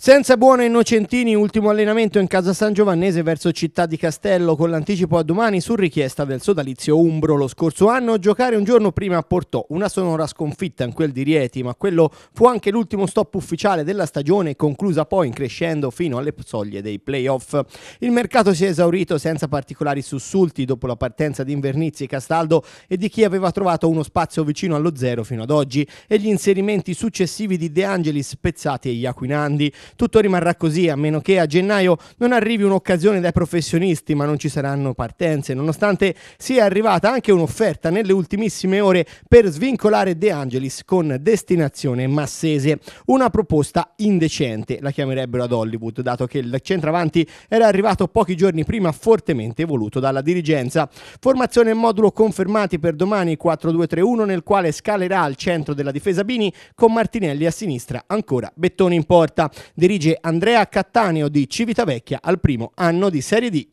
Senza buona Innocentini, ultimo allenamento in casa San Giovannese verso Città di Castello con l'anticipo a domani su richiesta del sodalizio Umbro. Lo scorso anno giocare un giorno prima portò una sonora sconfitta in quel di Rieti, ma quello fu anche l'ultimo stop ufficiale della stagione conclusa poi in crescendo fino alle soglie dei playoff. Il mercato si è esaurito senza particolari sussulti dopo la partenza di Invernizzi, Castaldo e di chi aveva trovato uno spazio vicino allo zero fino ad oggi e gli inserimenti successivi di De Angelis, Pezzati e Iaquinandi tutto rimarrà così, a meno che a gennaio non arrivi un'occasione dai professionisti, ma non ci saranno partenze, nonostante sia arrivata anche un'offerta nelle ultimissime ore per svincolare De Angelis con destinazione massese. Una proposta indecente, la chiamerebbero ad Hollywood, dato che il centravanti era arrivato pochi giorni prima fortemente voluto dalla dirigenza. Formazione e modulo confermati per domani 4-2-3-1 nel quale scalerà al centro della difesa Bini con Martinelli a sinistra, ancora Bettoni in porta dirige Andrea Cattaneo di Civitavecchia al primo anno di Serie D.